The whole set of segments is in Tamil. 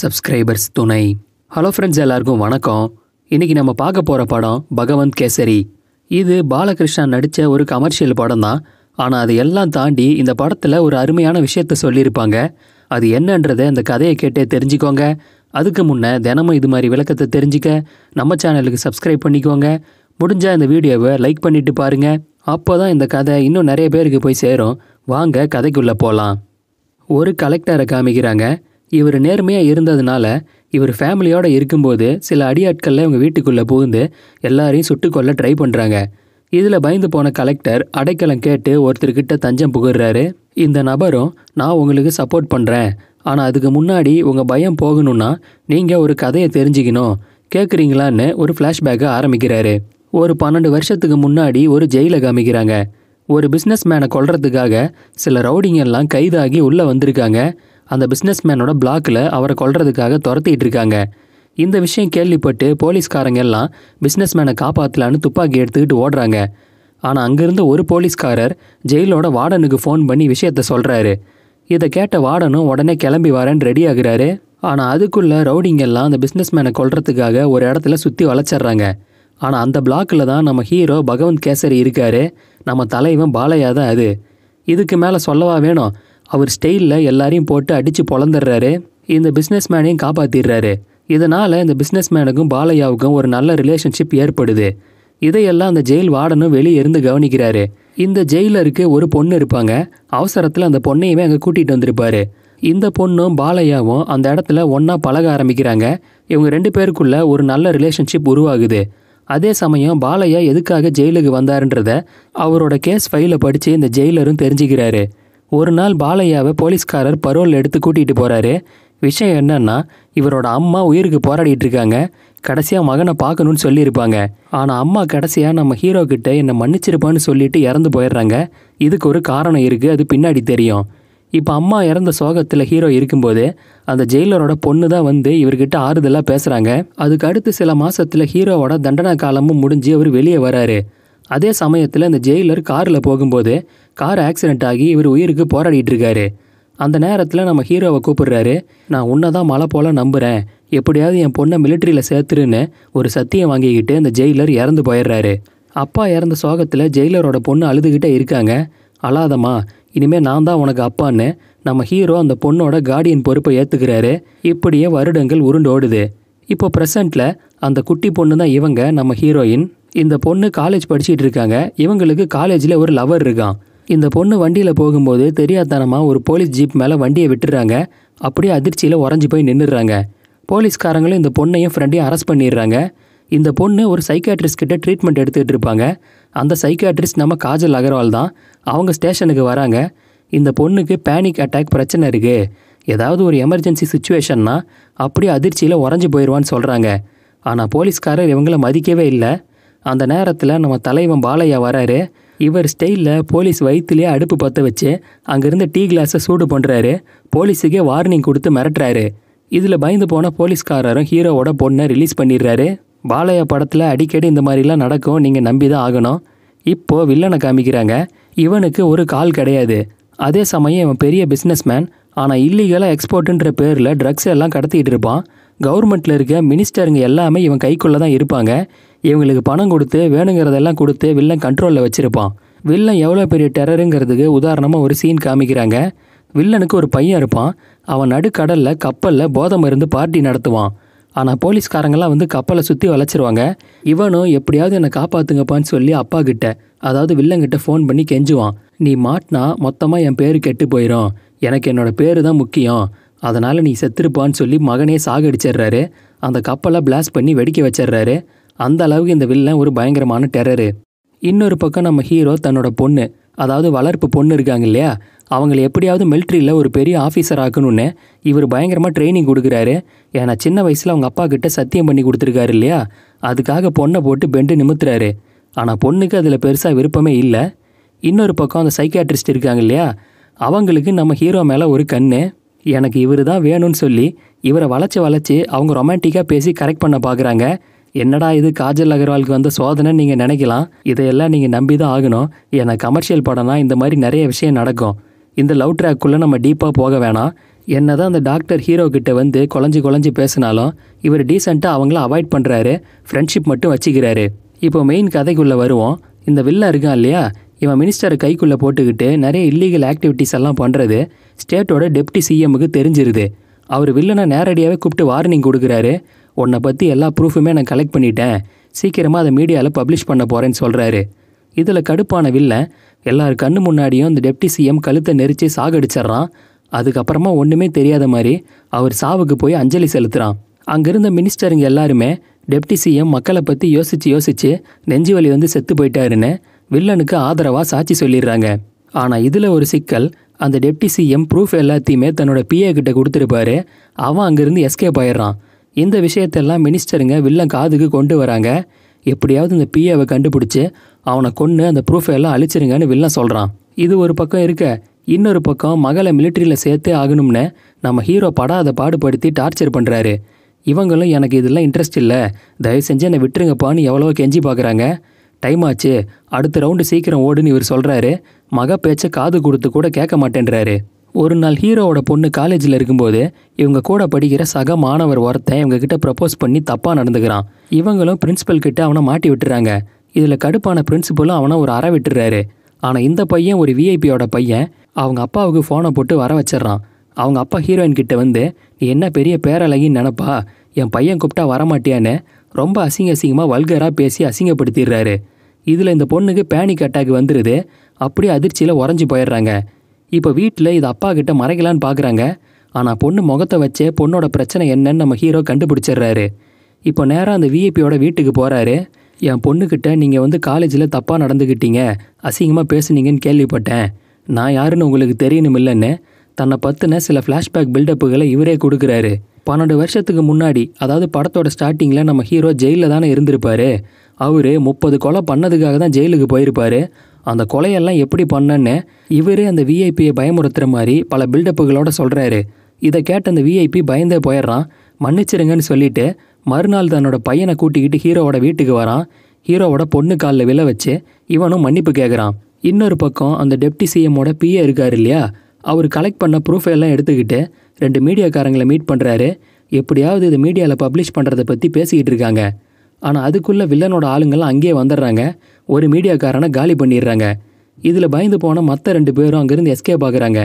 சப்ஸ்கிரைபர்ஸ் துணை ஹலோ ஃப்ரெண்ட்ஸ் எல்லாருக்கும் வணக்கம் இன்றைக்கி நம்ம பார்க்க போகிற படம் பகவந்த் கேசரி இது பாலகிருஷ்ணா நடித்த ஒரு கமர்ஷியல் படம் தான் ஆனால் அது எல்லாம் தாண்டி இந்த படத்தில் ஒரு அருமையான விஷயத்த சொல்லியிருப்பாங்க அது என்னன்றதை அந்த கதையை கேட்டே தெரிஞ்சுக்கோங்க அதுக்கு முன்னே தினமும் இது மாதிரி விளக்கத்தை தெரிஞ்சுக்க நம்ம சேனலுக்கு சப்ஸ்கிரைப் பண்ணிக்கோங்க முடிஞ்சால் இந்த வீடியோவை லைக் பண்ணிவிட்டு பாருங்கள் அப்போ தான் இந்த கதை இன்னும் நிறைய பேருக்கு போய் சேரும் வாங்க கதைக்குள்ளே போகலாம் ஒரு கலெக்டரை காமிக்கிறாங்க இவர் நேர்மையாக இருந்ததுனால இவர் ஃபேமிலியோடு இருக்கும்போது சில அடியாட்களில் இவங்க வீட்டுக்குள்ளே புகுந்து எல்லாரையும் சுட்டுக்கொள்ள ட்ரை பண்ணுறாங்க இதில் பயந்து போன கலெக்டர் அடைக்கலம் கேட்டு ஒருத்தர்கிட்ட தஞ்சம் புகுறாரு இந்த நபரும் நான் உங்களுக்கு சப்போர்ட் பண்ணுறேன் ஆனால் அதுக்கு முன்னாடி உங்கள் பயம் போகணும்னா நீங்கள் ஒரு கதையை தெரிஞ்சுக்கணும் கேட்குறீங்களான்னு ஒரு ஃப்ளாஷ்பேக்கை ஆரம்பிக்கிறாரு ஒரு பன்னெண்டு வருஷத்துக்கு முன்னாடி ஒரு ஜெயிலில் காமிக்கிறாங்க ஒரு பிஸ்னஸ் மேனை கொல்றதுக்காக சில ரவுடிங்கெல்லாம் கைதாகி உள்ளே வந்திருக்காங்க அந்த பிஸ்னஸ் மேனோட பிளாக்கில் அவரை கொல்றதுக்காக துரத்திட்டு இருக்காங்க இந்த விஷயம் கேள்விப்பட்டு போலீஸ்காரங்க எல்லாம் பிஸ்னஸ் மேனை காப்பாற்றலான்னு துப்பாக்கி எடுத்துக்கிட்டு ஓடுறாங்க ஆனால் அங்கேருந்து ஒரு போலீஸ்காரர் ஜெயிலோட வார்டனுக்கு ஃபோன் பண்ணி விஷயத்த சொல்கிறாரு இதை கேட்ட வார்டனும் உடனே கிளம்பி வரேன்னு ரெடி ஆகுறாரு ஆனால் அதுக்குள்ளே ரவுடிங்கெல்லாம் அந்த பிஸ்னஸ் மேனை கொல்றதுக்காக ஒரு இடத்துல சுற்றி வளச்சிட்றாங்க ஆனால் அந்த பிளாக்கில் தான் நம்ம ஹீரோ பகவந்த் கேசரி இருக்காரு நம்ம தலைவன் பாலையா தான் அது இதுக்கு மேலே சொல்லவா வேணும் அவர் ஸ்டைலில் எல்லாரையும் போட்டு அடித்து பொழந்துடுறாரு இந்த பிஸ்னஸ் மேனையும் காப்பாற்றிடுறாரு இதனால் இந்த பிஸ்னஸ் மேனுக்கும் பாலையாவுக்கும் ஒரு நல்ல ரிலேஷன்ஷிப் ஏற்படுது இதையெல்லாம் அந்த ஜெயில் வார்டனும் வெளியே இருந்து கவனிக்கிறாரு இந்த ஜெயிலருக்கு ஒரு பொண்ணு இருப்பாங்க அவசரத்தில் அந்த பொண்ணையுமே அங்கே கூட்டிகிட்டு வந்திருப்பாரு இந்த பொண்ணும் பாலையாவும் அந்த இடத்துல ஒன்றா பழக ஆரம்பிக்கிறாங்க இவங்க ரெண்டு பேருக்குள்ள ஒரு நல்ல ரிலேஷன்ஷிப் உருவாகுது அதே சமயம் பாலையா எதுக்காக ஜெயிலுக்கு வந்தாருன்றத அவரோட கேஸ் ஃபைலை படித்து இந்த ஜெயிலரும் தெரிஞ்சுக்கிறாரு ஒரு நாள் பாலையாவை போலீஸ்காரர் பரோல் எடுத்து கூட்டிகிட்டு போகிறாரு விஷயம் என்னன்னா இவரோட அம்மா உயிருக்கு போராடிட்டு இருக்காங்க கடைசியாக மகனை பார்க்கணும்னு சொல்லியிருப்பாங்க ஆனால் அம்மா கடைசியாக நம்ம ஹீரோ கிட்ட என்னை மன்னிச்சிருப்பான்னு சொல்லிட்டு இறந்து போயிடுறாங்க இதுக்கு ஒரு காரணம் இருக்குது அது பின்னாடி தெரியும் இப்போ அம்மா இறந்த சோகத்தில் ஹீரோ இருக்கும்போது அந்த ஜெயிலரோட பொண்ணு தான் வந்து இவர்கிட்ட ஆறுதலாக பேசுகிறாங்க அதுக்கு அடுத்து சில மாதத்தில் ஹீரோவோட தண்டனை காலமும் முடிஞ்சு அவர் வெளியே வராரு அதே சமயத்தில் அந்த ஜெயிலர் காரில் போகும்போது கார் ஆக்சிடென்ட் ஆகி இவர் உயிருக்கு போராடிட்டு இருக்காரு அந்த நேரத்தில் நம்ம ஹீரோவை கூப்பிடுறாரு நான் உன்னை தான் மழை போல நம்புகிறேன் எப்படியாவது என் பொண்ணை மிலிட்ரியில் சேர்த்துருன்னு ஒரு சத்தியம் வாங்கிக்கிட்டு அந்த ஜெயிலர் இறந்து போயிடுறாரு அப்பா இறந்த சோகத்தில் ஜெயிலரோட பொண்ணு அழுதுகிட்டே இருக்காங்க அழாதம்மா இனிமேல் நான் தான் உனக்கு அப்பான்னு நம்ம ஹீரோ அந்த பொண்ணோட கார்டியன் பொறுப்பை ஏற்றுக்கிறாரு இப்படியே வருடங்கள் உருண்டோடுது இப்போ ப்ரெசண்ட்டில் அந்த குட்டி பொண்ணு தான் இவங்க நம்ம ஹீரோயின் இந்த பொண்ணு காலேஜ் படிச்சுட்டு இருக்காங்க இவங்களுக்கு காலேஜில் ஒரு லவர் இருக்கான் இந்த பொண்ணு வண்டியில் போகும்போது தெரியாதனமாக ஒரு போலீஸ் ஜீப் மேலே வண்டியை விட்டுறாங்க அப்படியே அதிர்ச்சியில் உறஞ்சி போய் நின்றுடுறாங்க போலீஸ்காரங்களும் இந்த பொண்ணையும் ஃப்ரெண்டையும் அரெஸ்ட் பண்ணிடுறாங்க இந்த பொண்ணு ஒரு சைக்காட்ரிஸ்ட் கிட்ட ட்ரீட்மெண்ட் எடுத்துகிட்டு இருப்பாங்க அந்த சைக்காட்ரிஸ்ட் நம்ம காஜல் அகர்வால் தான் அவங்க ஸ்டேஷனுக்கு வராங்க இந்த பொண்ணுக்கு பேனிக் அட்டாக் பிரச்சனை இருக்குது ஏதாவது ஒரு எமர்ஜென்சி சுச்சுவேஷன்னா அப்படியே அதிர்ச்சியில் உறஞ்சி போயிடுவான்னு சொல்கிறாங்க ஆனால் போலீஸ்காரர் இவங்கள மதிக்கவே இல்லை அந்த நேரத்தில் நம்ம தலைவன் பாலையா வராரு இவர் ஸ்டைலில் போலீஸ் வயிற்றுலேயே அடுப்பு பற்ற வச்சு அங்கேருந்து டீ கிளாஸை சூடு பண்ணுறாரு போலீஸுக்கே வார்னிங் கொடுத்து மிரட்டுறாரு இதில் பயந்து போன போலீஸ்காரரும் ஹீரோவோட பொண்ணை ரிலீஸ் பண்ணிடுறாரு பாலையா படத்தில் அடிக்கடி இந்த மாதிரிலாம் நடக்கும் நீங்கள் நம்பி தான் ஆகணும் இப்போது வில்லனை காமிக்கிறாங்க இவனுக்கு ஒரு கால் கிடையாது அதே சமயம் இவன் பெரிய பிஸ்னஸ்மேன் ஆனால் இல்லீகலாக எக்ஸ்போர்ட்டுன்ற பேரில் ட்ரக்ஸ் எல்லாம் கடத்திட்டு இருப்பான் கவர்மெண்ட்டில் இருக்க மினிஸ்டருங்க எல்லாமே இவன் கைக்குள்ளே தான் இருப்பாங்க இவங்களுக்கு பணம் கொடுத்து வேணுங்கிறதெல்லாம் கொடுத்து வில்லன் கண்ட்ரோலில் வச்சுருப்பான் வில்லன் எவ்வளோ பெரிய டெரருங்கிறதுக்கு உதாரணமாக ஒரு சீன் காமிக்கிறாங்க வில்லனுக்கு ஒரு பையன் இருப்பான் அவன் நடுக்கடலில் கப்பலில் போதை மருந்து பார்ட்டி நடத்துவான் ஆனால் போலீஸ்காரங்கெல்லாம் வந்து கப்பலை சுற்றி வளைச்சிருவாங்க இவனும் எப்படியாவது என்னை காப்பாற்றுங்கப்பான்னு சொல்லி அப்பா கிட்ட அதாவது வில்லங்கிட்ட ஃபோன் பண்ணி கெஞ்சுவான் நீ மாட்டினா மொத்தமாக என் பேர் கெட்டு போயிடும் எனக்கு என்னோடய பேர் தான் முக்கியம் அதனால் நீ செத்துருப்பான்னு சொல்லி மகனே சாகடிச்சிடுறாரு அந்த கப்பலை பிளாஸ்ட் பண்ணி வெடிக்க வச்சிடுறாரு அந்த அளவுக்கு இந்த வில்லன் ஒரு பயங்கரமான டெரரு இன்னொரு பக்கம் நம்ம ஹீரோ தன்னோட பொண்ணு அதாவது வளர்ப்பு பொண்ணு இருக்காங்க இல்லையா அவங்கள எப்படியாவது மிலிட்ரியில் ஒரு பெரிய ஆஃபீஸர் ஆக்கணும்னு இவர் பயங்கரமாக ட்ரைனிங் கொடுக்குறாரு ஏன்னா சின்ன வயசில் அவங்க அப்பா கிட்ட சத்தியம் பண்ணி கொடுத்துருக்காரு இல்லையா அதுக்காக பொண்ணை போட்டு பெண்டு நிமித்துறாரு ஆனால் பொண்ணுக்கு அதில் பெருசாக விருப்பமே இல்லை இன்னொரு பக்கம் அந்த சைக்காட்ரிஸ்ட் இருக்காங்க இல்லையா அவங்களுக்கு நம்ம ஹீரோ மேலே ஒரு கண்ணு எனக்கு இவர் தான் வேணும்னு சொல்லி இவரை வளைச்சி வளைச்சி அவங்க ரொமான்டிக்காக பேசி கரெக்ட் பண்ண பார்க்குறாங்க என்னடா இது காஜல் அகர்வாலுக்கு வந்த சோதனை நீங்கள் நினைக்கலாம் இதையெல்லாம் நீங்கள் நம்பி தான் ஆகணும் ஏன்னா கமர்ஷியல் படம்னா இந்த மாதிரி நிறைய விஷயம் நடக்கும் இந்த லவ் ட்ராக்குள்ளே நம்ம டீப்பாக போக வேணாம் என்ன தான் அந்த டாக்டர் ஹீரோ கிட்ட வந்து குழஞ்சி குழஞ்சி பேசினாலும் இவர் டீசெண்டாக அவங்கள அவாய்ட் பண்ணுறாரு ஃப்ரெண்ட்ஷிப் மட்டும் வச்சுக்கிறாரு இப்போ மெயின் கதைக்குள்ளே வருவோம் இந்த வில்ல இருக்கான் இல்லையா இவன் மினிஸ்டரை கைக்குள்ளே போட்டுக்கிட்டு நிறைய இல்லீகல் ஆக்டிவிட்டீஸ் எல்லாம் பண்ணுறது ஸ்டேட்டோட டெப்டி சிஎம்முக்கு தெரிஞ்சிருது அவர் வில்லனை நேரடியாகவே கூப்பிட்டு வார்னிங் கொடுக்குறாரு உன்னை பற்றி எல்லா ப்ரூஃபுமே நான் கலெக்ட் பண்ணிட்டேன் சீக்கிரமாக அதை மீடியாவில் பப்ளிஷ் பண்ண போகிறேன்னு சொல்கிறாரு இதில் கடுப்பான வில்லன் எல்லார் கண்ணு முன்னாடியும் அந்த டெப்டி சிஎம் கழுத்தை நெரிச்சு சாகடிச்சிட்றான் அதுக்கப்புறமா ஒன்றுமே தெரியாத மாதிரி அவர் சாவுக்கு போய் அஞ்சலி செலுத்துகிறான் அங்கிருந்த மினிஸ்டருங்க எல்லாருமே டெப்டி சிஎம் மக்களை பற்றி யோசித்து யோசித்து நெஞ்சு வலி வந்து செத்து போயிட்டாருன்னு வில்லனுக்கு ஆதரவாக சாட்சி சொல்லிடுறாங்க ஆனால் இதில் ஒரு சிக்கல் அந்த டெப்டி சிஎம் ப்ரூஃப் எல்லாத்தையுமே தன்னோட பிஏ கிட்ட கொடுத்துருப்பாரு அவன் அங்கேருந்து எஸ்கேப் ஆயிடுறான் இந்த விஷயத்தெல்லாம் மினிஸ்டருங்க வில்லன் காதுக்கு கொண்டு வராங்க எப்படியாவது இந்த பிஏவை கண்டுபிடிச்சி அவனை கொன்று அந்த ப்ரூஃபை எல்லாம் அழிச்சிருங்கன்னு வில்லன் சொல்கிறான் இது ஒரு பக்கம் இருக்க இன்னொரு பக்கம் மகளை மிலிட்ரியில் சேர்த்தே ஆகணும்னு நம்ம ஹீரோ படாத பாடுபடுத்தி டார்ச்சர் பண்ணுறாரு இவங்களும் எனக்கு இதெல்லாம் இன்ட்ரெஸ்ட் இல்லை தயவு செஞ்சு என்னை விட்டுருங்கப்பான்னு எவ்வளோ கெஞ்சி பார்க்குறாங்க டைம் ஆச்சு அடுத்த ரவுண்டு சீக்கிரம் ஓடுன்னு இவர் சொல்கிறாரு மக பேச்சை காது கொடுத்து கூட கேட்க மாட்டேன்றாரு ஒரு நாள் ஹீரோவோட பொண்ணு காலேஜில் இருக்கும்போது இவங்க கூட படிக்கிற சக மாணவர் ஒருத்தன் கிட்ட ப்ரப்போஸ் பண்ணி தப்பாக நடந்துக்கிறான் இவங்களும் பிரின்ஸிபல் கிட்ட அவனை மாட்டி விட்டுறாங்க இதில் கடுப்பான பிரின்ஸிபலும் அவனை ஒரு அற விட்டுறாரு ஆனால் இந்த பையன் ஒரு விஐபியோட பையன் அவங்க அப்பாவுக்கு ஃபோனை போட்டு வர வச்சிட்றான் அவங்க அப்பா ஹீரோயின் கிட்ட வந்து நீ என்ன பெரிய பேரழகின்னு நினப்பா என் பையன் கூப்பிட்டா வரமாட்டியான்னு ரொம்ப அசிங்க அசிங்கமாக வல்கராக பேசி அசிங்கப்படுத்திடுறாரு இதில் இந்த பொண்ணுக்கு பேனிக் அட்டாக் வந்துடுது அப்படியே அதிர்ச்சியில் உறைஞ்சி போயிடுறாங்க இப்போ வீட்டில் இது அப்பா கிட்ட மறைக்கலான்னு பார்க்குறாங்க ஆனால் பொண்ணு முகத்தை வச்சே பொண்ணோட பிரச்சனை என்னன்னு நம்ம ஹீரோ கண்டுபிடிச்சிடுறாரு இப்போ நேராக அந்த விஐபியோட வீட்டுக்கு போகிறாரு என் பொண்ணுக்கிட்ட நீங்கள் வந்து காலேஜில் தப்பாக நடந்துக்கிட்டீங்க அசிங்கமாக பேசுனீங்கன்னு கேள்விப்பட்டேன் நான் யாருன்னு உங்களுக்கு தெரியணும் இல்லைன்னு தன்னை பற்றின சில ஃப்ளாஷ்பேக் பில்டப்புகளை இவரே கொடுக்குறாரு பன்னெண்டு வருஷத்துக்கு முன்னாடி அதாவது படத்தோட ஸ்டார்டிங்கில் நம்ம ஹீரோ ஜெயிலில் தானே இருந்திருப்பார் அவர் முப்பது கொலை பண்ணதுக்காக தான் ஜெயிலுக்கு போயிருப்பார் அந்த கொலையெல்லாம் எப்படி பண்ணன்னு இவரே அந்த விஐபியை பயமுறுத்துற மாதிரி பல பில்டப்புகளோட சொல்கிறாரு இதை கேட்ட அந்த விஐபி பயந்தே போயிடுறான் மன்னிச்சிருங்கன்னு சொல்லிட்டு மறுநாள் தன்னோட பையனை கூட்டிக்கிட்டு ஹீரோவோட வீட்டுக்கு வரான் ஹீரோவோட பொண்ணு காலில் விழ வச்சு இவனும் மன்னிப்பு கேட்குறான் இன்னொரு பக்கம் அந்த டெப்டி சிஎம்மோட பிஏ இருக்கார் இல்லையா அவர் கலெக்ட் பண்ண ப்ரூஃப் எல்லாம் எடுத்துக்கிட்டு ரெண்டு மீடியாக்காரங்களை மீட் பண்ணுறாரு எப்படியாவது இது மீடியாவில் பப்ளிஷ் பண்ணுறதை பற்றி பேசிக்கிட்டு இருக்காங்க ஆனால் அதுக்குள்ளே வில்லனோட ஆளுங்கள்லாம் அங்கேயே வந்துடுறாங்க ஒரு மீடியாக்காரனை காலி பண்ணிடுறாங்க இதில் பயந்து போன மற்ற ரெண்டு பேரும் அங்கேருந்து எஸ்கே பார்க்குறாங்க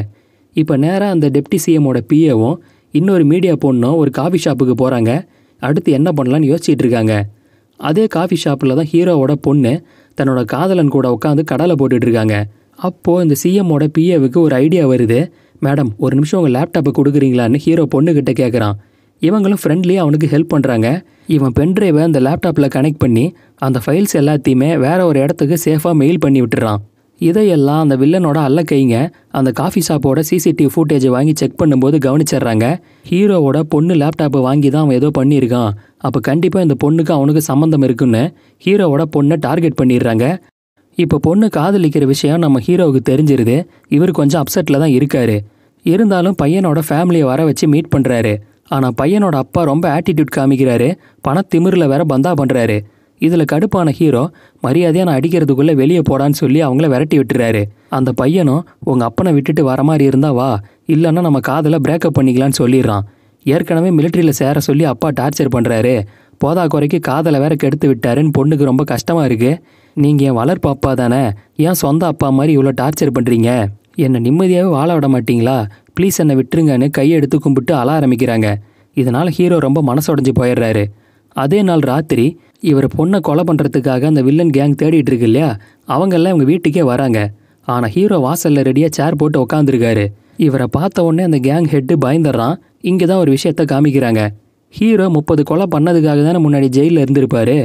இப்போ நேராக அந்த டெப்டி சிஎம்மோட பிஏவும் இன்னொரு மீடியா பொண்ணும் ஒரு காஃபி ஷாப்புக்கு போகிறாங்க அடுத்து என்ன பண்ணலான்னு யோசிச்சுட்டு இருக்காங்க அதே காஃபி ஷாப்பில் தான் ஹீரோவோட பொண்ணு தன்னோட காதலன் கூட உட்காந்து கடலை போட்டுட்ருக்காங்க அப்போது இந்த சிஎம்மோட பிஏவுக்கு ஒரு ஐடியா வருது மேடம் ஒரு நிமிஷம் உங்கள் லேப்டாப்பை கொடுக்குறீங்களான்னு ஹீரோ பொண்ணுக்கிட்ட கேட்குறான் இவங்களும் ஃப்ரெண்ட்லியாக அவனுக்கு ஹெல்ப் பண்ணுறாங்க இவன் பென்ட்ரைவை அந்த லேப்டாப்பில் கனெக்ட் பண்ணி அந்த ஃபைல்ஸ் எல்லாத்தையுமே வேற ஒரு இடத்துக்கு சேஃபாக மெயில் பண்ணி விட்டுறான் இதையெல்லாம் அந்த வில்லனோட அல்ல கைங்க அந்த காஃபி ஷாப்போட சிசிடிவி ஃபுட்டேஜை வாங்கி செக் பண்ணும்போது கவனிச்சிடுறாங்க ஹீரோவோட பொண்ணு லேப்டாப்பை வாங்கி தான் அவன் ஏதோ பண்ணியிருக்கான் அப்போ கண்டிப்பாக இந்த பொண்ணுக்கு அவனுக்கு சம்மந்தம் இருக்குன்னு ஹீரோவோட பொண்ணை டார்கெட் பண்ணிடுறாங்க இப்போ பொண்ணு காதலிக்கிற விஷயம் நம்ம ஹீரோவுக்கு தெரிஞ்சிருது இவர் கொஞ்சம் அப்செட்டில் தான் இருக்காரு இருந்தாலும் பையனோட ஃபேமிலியை வர வச்சு மீட் பண்ணுறாரு ஆனால் பையனோட அப்பா ரொம்ப ஆட்டிடியூட் காமிக்கிறாரு பணத்திமிரில் வேற பந்தா பண்ணுறாரு இதில் கடுப்பான ஹீரோ மரியாதையாக நான் அடிக்கிறதுக்குள்ளே வெளியே போடான்னு சொல்லி அவங்கள விரட்டி விட்டுறாரு அந்த பையனும் உங்கள் அப்பனை விட்டுட்டு வர மாதிரி இருந்தா வா இல்லைன்னா நம்ம காதலை பிரேக்கப் பண்ணிக்கலான்னு சொல்லிடுறான் ஏற்கனவே மிலிட்ரியில் சேர சொல்லி அப்பா டார்ச்சர் பண்ணுறாரு போதா குறைக்கு காதலை வேற கெடுத்து விட்டாருன்னு பொண்ணுக்கு ரொம்ப கஷ்டமாக இருக்குது நீங்கள் என் வளர்ப்பு அப்பா தானே ஏன் சொந்த அப்பா மாதிரி இவ்வளோ டார்ச்சர் பண்ணுறீங்க என்னை நிம்மதியாகவே வாழ விட மாட்டிங்களா ப்ளீஸ் என்னை விட்டுருங்கன்னு கையெடுத்து கும்பிட்டு அழ ஆரம்பிக்கிறாங்க இதனால் ஹீரோ ரொம்ப மனசுடைஞ்சு போயிடுறாரு அதே நாள் ராத்திரி இவர் பொண்ணை கொலை பண்ணுறதுக்காக அந்த வில்லன் கேங் தேடிட்டு இருக்கு இல்லையா அவங்கெல்லாம் இவங்க வீட்டுக்கே வராங்க ஆனால் ஹீரோ வாசலில் ரெடியாக சேர் போட்டு உக்காந்துருக்காரு இவரை பார்த்த உடனே அந்த கேங் ஹெட்டு பயந்துடுறான் இங்கே தான் ஒரு விஷயத்த காமிக்கிறாங்க ஹீரோ முப்பது கொலை பண்ணதுக்காக தானே முன்னாடி ஜெயிலில் இருந்திருப்பாரு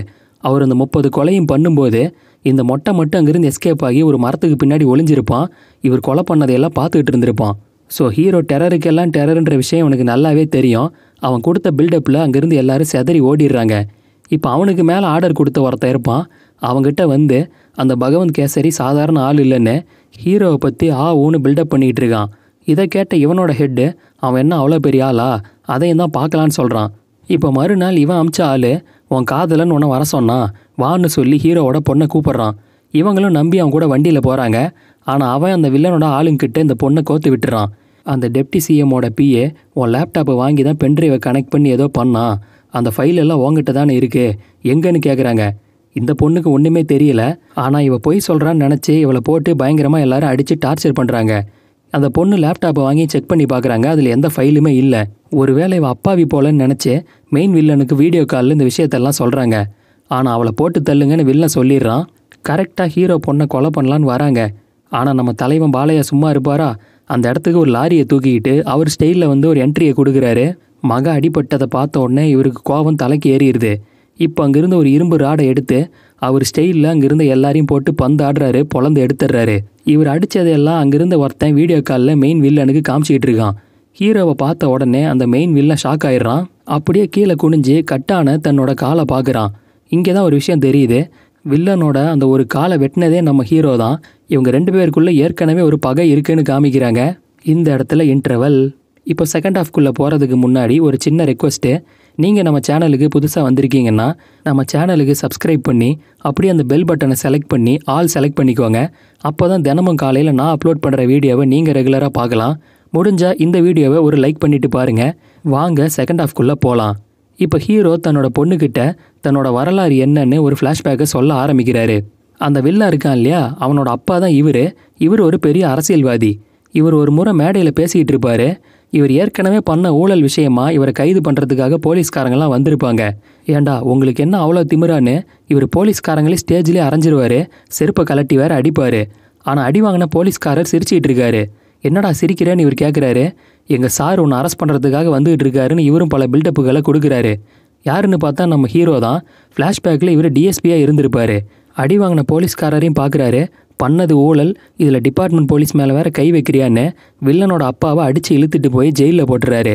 அவர் அந்த முப்பது கொலையும் பண்ணும்போது இந்த மொட்டை மட்டும் அங்கேருந்து எஸ்கேப் ஆகி ஒரு மரத்துக்கு பின்னாடி ஒளிஞ்சிருப்பான் இவர் கொலை பண்ணதையெல்லாம் பார்த்துக்கிட்டு இருந்திருப்பான் ஸோ ஹீரோ டெரருக்கெல்லாம் டெரருன்ற விஷயம் அவனுக்கு நல்லாவே தெரியும் அவன் கொடுத்த பில்டப்பில் அங்கேருந்து எல்லோரும் செதறி ஓடிடுறாங்க இப்போ அவனுக்கு மேலே ஆர்டர் கொடுத்த ஒருத்தன் இருப்பான் அவங்ககிட்ட வந்து அந்த பகவந்த் கேசரி சாதாரண ஆள் இல்லைன்னு ஹீரோவை பற்றி ஆ ஊன்னு பில்டப் பண்ணிகிட்டு இருக்கான் இதை கேட்ட இவனோட ஹெட்டு அவன் என்ன அவ்வளோ பெரிய ஆளா அதையும் தான் பார்க்கலான்னு சொல்கிறான் இப்போ மறுநாள் இவன் அமிச்ச ஆள் உன் காதலன்னு உன்னை வர சொன்னான் வான்னு சொல்லி ஹீரோவோட பொண்ணை கூப்பிட்றான் இவங்களும் நம்பி அவன் கூட வண்டியில் போகிறாங்க ஆனால் அவன் அந்த வில்லனோட ஆளுங்கிட்ட இந்த பொண்ணை கோத்து விட்டுறான் அந்த டெப்டி சிஎம்மோட பிஏ உன் லேப்டாப்பை வாங்கி தான் பென்ட்ரைவை கனெக்ட் பண்ணி ஏதோ பண்ணான் அந்த ஃபைல் எல்லாம் உங்ககிட்ட தானே இருக்குது எங்கன்னு கேட்குறாங்க இந்த பொண்ணுக்கு ஒன்றுமே தெரியல ஆனால் இவள் பொய் சொல்கிறான்னு நினச்சி இவளை போட்டு பயங்கரமாக எல்லாரும் அடித்து டார்ச்சர் பண்ணுறாங்க அந்த பொண்ணு லேப்டாப்பை வாங்கி செக் பண்ணி பார்க்குறாங்க அதில் எந்த ஃபைலுமே இல்லை ஒருவேளை இவள் அப்பாவி போலன்னு நினச்சி மெயின் வில்லனுக்கு வீடியோ காலில் இந்த விஷயத்தெல்லாம் சொல்கிறாங்க ஆனால் அவளை போட்டு தள்ளுங்கன்னு வில்லன் சொல்லிடுறான் கரெக்டாக ஹீரோ பொண்ணை கொலை பண்ணலான்னு வராங்க ஆனால் நம்ம தலைவன் பாலையா சும்மா இருப்பாரா அந்த இடத்துக்கு ஒரு லாரியை தூக்கிக்கிட்டு அவர் ஸ்டைலில் வந்து ஒரு என்ட்ரியை கொடுக்குறாரு மக அடிப்பட்டதை பார்த்த உடனே இவருக்கு கோபம் தலைக்கு ஏறிடுது இப்போ அங்கேருந்து ஒரு இரும்பு ராடை எடுத்து அவர் ஸ்டைலில் அங்கேருந்து எல்லாரையும் போட்டு பந்து ஆடுறாரு பொலந்து எடுத்துடுறாரு இவர் அடித்ததையெல்லாம் அங்கேருந்து ஒருத்தன் வீடியோ காலில் மெயின் வில்லனுக்கு காமிச்சிக்கிட்டு இருக்கான் ஹீரோவை பார்த்த உடனே அந்த மெயின் வில்லன் ஷாக் ஆயிடுறான் அப்படியே கீழே குனிஞ்சு கட்டான தன்னோட காலை பார்க்குறான் இங்கே தான் ஒரு விஷயம் தெரியுது வில்லனோட அந்த ஒரு காலை வெட்டினதே நம்ம ஹீரோ தான் இவங்க ரெண்டு பேருக்குள்ளே ஏற்கனவே ஒரு பகை இருக்குன்னு காமிக்கிறாங்க இந்த இடத்துல இன்ட்ரவல் இப்போ செகண்ட் ஹாஃப்குள்ளே போகிறதுக்கு முன்னாடி ஒரு சின்ன ரெக்வஸ்ட்டு நீங்கள் நம்ம சேனலுக்கு புதுசாக வந்திருக்கீங்கன்னா நம்ம சேனலுக்கு சப்ஸ்கிரைப் பண்ணி அப்படியே அந்த பெல் பட்டனை செலக்ட் பண்ணி ஆல் செலக்ட் பண்ணிக்கோங்க அப்போ தான் தினமும் காலையில் நான் அப்லோட் பண்ணுற வீடியோவை நீங்கள் ரெகுலராக பார்க்கலாம் முடிஞ்சால் இந்த வீடியோவை ஒரு லைக் பண்ணிவிட்டு பாருங்கள் வாங்க செகண்ட் ஹாஃப்குள்ளே போகலாம் இப்போ ஹீரோ தன்னோட பொண்ணுக்கிட்ட தன்னோட வரலாறு என்னன்னு ஒரு ஃப்ளாஷ்பேக்கை சொல்ல ஆரம்பிக்கிறாரு அந்த வில்லா இருக்கான் இல்லையா அவனோட அப்பா தான் இவர் இவர் ஒரு பெரிய அரசியல்வாதி இவர் ஒரு முறை மேடையில் பேசிக்கிட்டு இருப்பார் இவர் ஏற்கனவே பண்ண ஊழல் விஷயமா இவரை கைது பண்ணுறதுக்காக போலீஸ்காரங்களாம் வந்திருப்பாங்க ஏண்டா உங்களுக்கு என்ன அவ்வளோ திமிரான்னு இவர் போலீஸ்காரங்களே ஸ்டேஜ்லேயே அரைஞ்சிருவார் செருப்பை கலட்டி வேற அடிப்பார் ஆனால் அடி வாங்கின போலீஸ்காரர் சிரிச்சிகிட்டு இருக்காரு என்னடா சிரிக்கிறேன்னு இவர் கேட்குறாரு எங்கள் சார் ஒன்று அரெஸ்ட் பண்ணுறதுக்காக வந்துகிட்டு இருக்காருன்னு இவரும் பல பில்டப்புகளை கொடுக்குறாரு யாருன்னு பார்த்தா நம்ம ஹீரோ தான் ஃப்ளாஷ்பேக்கில் இவர் டிஎஸ்பியாக இருந்திருப்பார் அடி வாங்கின போலீஸ்காரரையும் பார்க்குறாரு பண்ணது ஊழல் இதில் டிபார்ட்மெண்ட் போலீஸ் மேலே வேறு கை வைக்கிறியான்னு வில்லனோட அப்பாவை அடித்து இழுத்துட்டு போய் ஜெயிலில் போட்டுறாரு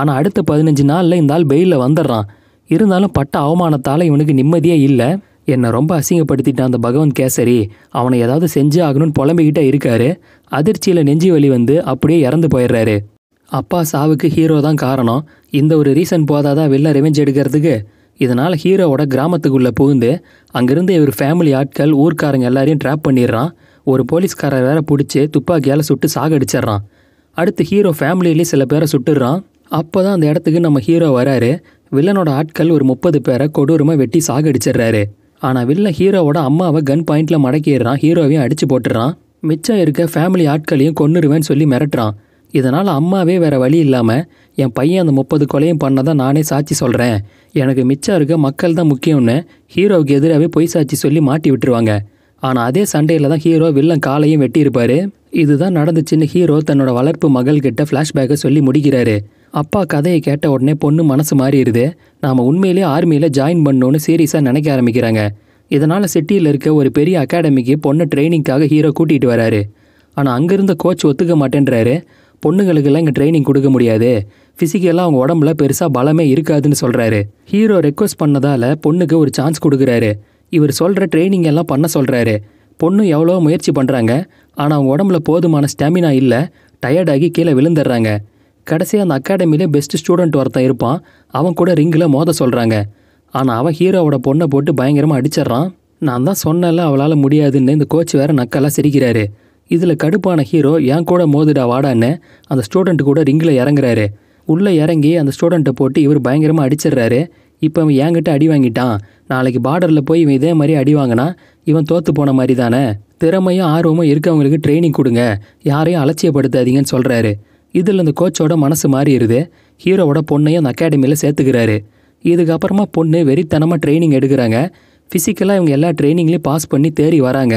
ஆனால் அடுத்த பதினஞ்சு நாளில் இந்த ஆள் பெயிலில் வந்துடுறான் இருந்தாலும் பட்ட அவமானத்தால் இவனுக்கு நிம்மதியே இல்லை என்னை ரொம்ப அசிங்கப்படுத்திட்டான் அந்த பகவந்த் கேசரி அவனை ஏதாவது செஞ்சு ஆகணும்னு புலம்பிக்கிட்டே இருக்காரு அதிர்ச்சியில் நெஞ்சு வலி வந்து அப்படியே இறந்து போயிடுறாரு அப்பா சாவுக்கு ஹீரோ தான் காரணம் இந்த ஒரு ரீசன் போதாதான் வெளில ரிவெஞ்ச் எடுக்கிறதுக்கு இதனால் ஹீரோவோட கிராமத்துக்குள்ளே புகுந்து அங்கேருந்து இவர் ஃபேமிலி ஆட்கள் ஊர்க்காரங்க எல்லாரையும் ட்ராப் பண்ணிடுறான் ஒரு போலீஸ்காரர் வேற பிடிச்சி துப்பாக்கியால் சுட்டு சாகடிச்சிட்றான் அடுத்து ஹீரோ ஃபேமிலியிலே சில பேரை சுட்டுடுறான் அப்போ தான் அந்த இடத்துக்கு நம்ம ஹீரோ வராரு வில்லனோட ஆட்கள் ஒரு முப்பது பேரை கொடூரமாக வெட்டி சாகடிச்சிடுறாரு ஆனால் வில்ல ஹீரோவோட அம்மாவை கன் பாயிண்டில் மடக்கிடுறான் ஹீரோவையும் அடித்து போட்டுடுறான் மிச்சம் இருக்க ஃபேமிலி ஆட்களையும் கொண்டுருவேன்னு சொல்லி மிரட்டுறான் இதனால் அம்மாவே வேறு வழி இல்லாமல் என் பையன் அந்த முப்பது கொலையும் பண்ணதான் நானே சாட்சி சொல்கிறேன் எனக்கு மிச்சம் இருக்க மக்கள் தான் முக்கியம்னு ஹீரோவுக்கு எதிராகவே பொய் சாட்சி சொல்லி மாட்டி விட்டுருவாங்க ஆனால் அதே சண்டையில் தான் ஹீரோ வில்லன் காலையும் வெட்டியிருப்பார் இதுதான் நடந்துச்சுன்னு ஹீரோ தன்னோட வளர்ப்பு மகள்கிட்ட ஃப்ளாஷ்பேக்கை சொல்லி முடிக்கிறாரு அப்பா கதையை கேட்ட உடனே பொண்ணு மனசு மாறிடுது நாம் உண்மையிலேயே ஆர்மியில் ஜாயின் பண்ணோன்னு சீரியஸாக நினைக்க ஆரம்பிக்கிறாங்க இதனால் சிட்டியில் இருக்க ஒரு பெரிய அகாடமிக்கு பொண்ணை ட்ரைனிங்க்காக ஹீரோ கூட்டிகிட்டு வராரு ஆனால் அங்கேருந்த கோச் ஒத்துக்க மாட்டேன்றாரு பொண்ணுங்களுக்கெல்லாம் இங்கே ட்ரைனிங் கொடுக்க முடியாது ஃபிசிக்கலாக அவங்க உடம்புல பெருசாக பலமே இருக்காதுன்னு சொல்கிறாரு ஹீரோ ரெக்வஸ்ட் பண்ணதால் பொண்ணுக்கு ஒரு சான்ஸ் கொடுக்குறாரு இவர் சொல்கிற ட்ரைனிங் எல்லாம் பண்ண சொல்கிறாரு பொண்ணு எவ்வளோ முயற்சி பண்ணுறாங்க ஆனால் அவங்க உடம்புல போதுமான ஸ்டாமினா இல்லை டயர்டாகி கீழே விழுந்துடுறாங்க கடைசியாக அந்த அகாடமியிலே பெஸ்ட் ஸ்டூடெண்ட் ஒருத்தன் இருப்பான் அவன் கூட ரிங்கில் மோத சொல்கிறாங்க ஆனால் அவன் ஹீரோவோட பொண்ணை போட்டு பயங்கரமாக அடிச்சிட்றான் நான் தான் சொன்னல அவளால் முடியாதுன்னு இந்த கோச் வேறு நக்கெல்லாம் சிரிக்கிறாரு இதில் கடுப்பான ஹீரோ என் கூட மோதுடா வாடான்னு அந்த ஸ்டூடெண்ட் கூட ரிங்கில் இறங்குறாரு உள்ளே இறங்கி அந்த ஸ்டூடெண்ட்டை போட்டு இவர் பயங்கரமாக அடிச்சிடுறாரு இப்போ அவன் என்கிட்ட அடி வாங்கிட்டான் நாளைக்கு பார்டரில் போய் இவன் இதே மாதிரி அடி வாங்கினா இவன் தோற்று போன மாதிரி தானே திறமையும் ஆர்வமும் இருக்கவங்களுக்கு ட்ரைனிங் கொடுங்க யாரையும் அலட்சியப்படுத்தாதீங்கன்னு சொல்கிறாரு இதில் இந்த கோச்சோட மனசு மாறிடுது ஹீரோவோட பொண்ணையும் அந்த அகாடமியில் சேர்த்துக்கிறாரு இதுக்கப்புறமா பொண்ணு வெறித்தனமாக ட்ரைனிங் எடுக்கிறாங்க ஃபிசிக்கலாக இவங்க எல்லா ட்ரைனிங்லேயும் பாஸ் பண்ணி தேறி வராங்க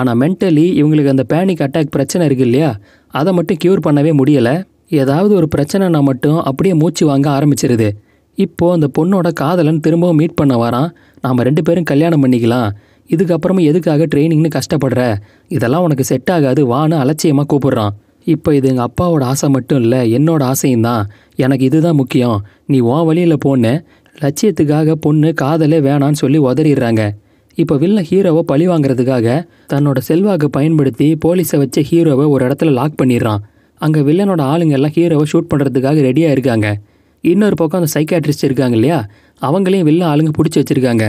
ஆனால் மென்டலி இவங்களுக்கு அந்த பேனிக் அட்டாக் பிரச்சனை இருக்குது இல்லையா அதை மட்டும் க்யூர் பண்ணவே முடியலை ஏதாவது ஒரு பிரச்சனைனா மட்டும் அப்படியே மூச்சு வாங்க ஆரம்பிச்சிருது இப்போது அந்த பொண்ணோட காதலன் திரும்பவும் மீட் பண்ண வரான் நாம் ரெண்டு பேரும் கல்யாணம் பண்ணிக்கலாம் இதுக்கப்புறமும் எதுக்காக ட்ரைனிங்னு கஷ்டப்படுற இதெல்லாம் உனக்கு செட் ஆகாது வான்னு அலட்சியமாக கூப்பிடுறான் இப்போ இது எங்கள் அப்பாவோட ஆசை மட்டும் இல்லை என்னோட ஆசையும் தான் எனக்கு இதுதான் முக்கியம் நீ உன் வழியில் போன்னு லட்சியத்துக்காக பொண்ணு காதலே வேணான்னு சொல்லி உதறிடுறாங்க இப்போ வில்ல ஹீரோவை பழி வாங்குறதுக்காக தன்னோட செல்வாக்கு பயன்படுத்தி போலீஸை வச்சு ஹீரோவை ஒரு இடத்துல லாக் பண்ணிடுறான் அங்கே வில்லனோட ஆளுங்க எல்லாம் ஹீரோவை ஷூட் பண்ணுறதுக்காக ரெடியாக இருக்காங்க இன்னொரு பக்கம் அந்த சைக்காட்ரிஸ்ட் இருக்காங்க இல்லையா அவங்களையும் வில்ல ஆளுங்க பிடிச்சி வச்சுருக்காங்க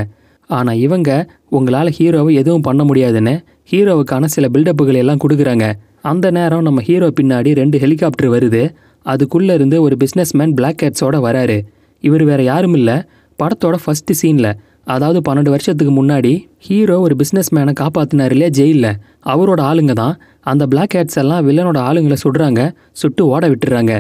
ஆனால் இவங்க உங்களால் ஹீரோவை எதுவும் பண்ண முடியாதுன்னு ஹீரோவுக்கான சில பில்டப்புகள் எல்லாம் கொடுக்குறாங்க அந்த நேரம் நம்ம ஹீரோ பின்னாடி ரெண்டு ஹெலிகாப்டர் வருது அதுக்குள்ளே இருந்து ஒரு பிஸ்னஸ்மேன் பிளாக் கேட்ஸோட வராரு இவர் வேறு யாரும் இல்லை படத்தோட ஃபஸ்ட்டு சீனில் அதாவது பன்னெண்டு வருஷத்துக்கு முன்னாடி ஹீரோ ஒரு பிஸ்னஸ் மேனை காப்பாற்றினார் இல்லையா ஜெயிலில் அவரோட ஆளுங்க தான் அந்த பிளாக் ஹேட்ஸ் எல்லாம் வில்லனோட ஆளுங்களை சுடுறாங்க சுட்டு ஓட விட்டுறாங்க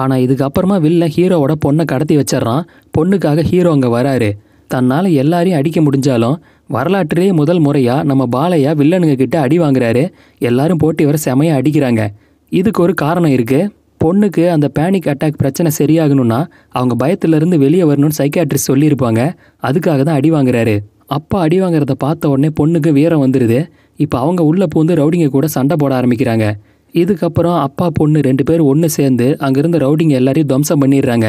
ஆனால் இதுக்கப்புறமா வில்லன் ஹீரோவோட பொண்ணை கடத்தி வச்சிட்றான் பொண்ணுக்காக ஹீரோ அங்கே வராரு தன்னால் எல்லாரையும் அடிக்க முடிஞ்சாலும் வரலாற்றிலேயே முதல் முறையாக நம்ம பாலையா வில்லனுங்க கிட்ட அடி வாங்குறாரு எல்லாரும் போட்டி வர செமையாக அடிக்கிறாங்க இதுக்கு ஒரு காரணம் இருக்குது பொண்ணுக்கு அந்த பேனிக் அட்டாக் பிரச்சனை சரியாகணும்னா அவங்க பயத்திலிருந்து வெளியே வரணும்னு சைக்காட்ரிஸ்ட் சொல்லியிருப்பாங்க அதுக்காக தான் அடி வாங்குறாரு அப்பா அடி வாங்குறத பார்த்த உடனே பொண்ணுக்கு வீரம் வந்துடுது இப்போ அவங்க உள்ளே பூந்து ரவுடிங்க கூட சண்டை போட ஆரம்பிக்கிறாங்க இதுக்கப்புறம் அப்பா பொண்ணு ரெண்டு பேர் ஒன்று சேர்ந்து அங்கேருந்து ரவுடிங்க எல்லாரையும் துவம்சம் பண்ணிடுறாங்க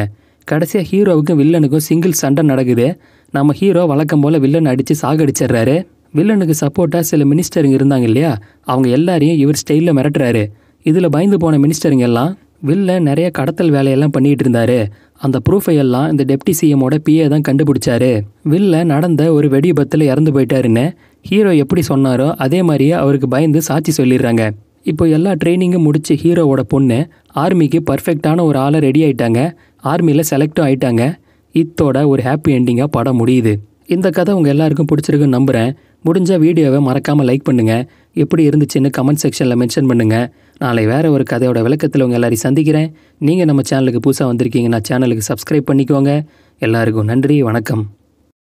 கடைசியாக ஹீரோவுக்கும் வில்லனுக்கும் சிங்கிள் சண்டை நடக்குது நம்ம ஹீரோ வழக்கம் போல் வில்லன் அடித்து சாகடிச்சிடுறாரு வில்லனுக்கு சப்போர்ட்டாக சில மினிஸ்டருங்க இருந்தாங்க இல்லையா அவங்க எல்லாரையும் இவர் ஸ்டைலில் மிரட்டுறாரு இதில் பயந்து போன மினிஸ்டருங்க எல்லாம் வில்ல நிறைய கடத்தல் வேலையெல்லாம் பண்ணிகிட்டு இருந்தார் அந்த ப்ரூஃபை எல்லாம் இந்த டெப்டி சிஎம்மோட பிஏ தான் கண்டுபிடிச்சாரு வில்ல நடந்த ஒரு வெடி விபத்தில் இறந்து போயிட்டாருன்னு ஹீரோ எப்படி சொன்னாரோ அதே மாதிரியே அவருக்கு பயந்து சாட்சி சொல்லிடுறாங்க இப்போ எல்லா ட்ரைனிங்கும் முடிச்சு ஹீரோவோட பொண்ணு ஆர்மிக்கு பர்ஃபெக்டான ஒரு ஆளை ரெடி ஆயிட்டாங்க ஆர்மியில் செலக்டும் ஆயிட்டாங்க இத்தோட ஒரு ஹாப்பி எண்டிங்காக படம் முடியுது இந்த கதை உங்கள் எல்லாருக்கும் பிடிச்சிருக்குன்னு நம்புகிறேன் முடிஞ்ச வீடியோவை மறக்காமல் லைக் பண்ணுங்கள் எப்படி இருந்துச்சுன்னு கமெண்ட் செக்ஷனில் மென்ஷன் பண்ணுங்கள் நாளை வேறு ஒரு கதையோட விளக்கத்தில் உங்கள் எல்லாரையும் சந்திக்கிறேன் நீங்கள் நம்ம சேனலுக்கு புதுசாக வந்திருக்கீங்கன்னா சேனலுக்கு சப்ஸ்கிரைப் பண்ணிக்கோங்க எல்லாருக்கும் நன்றி வணக்கம்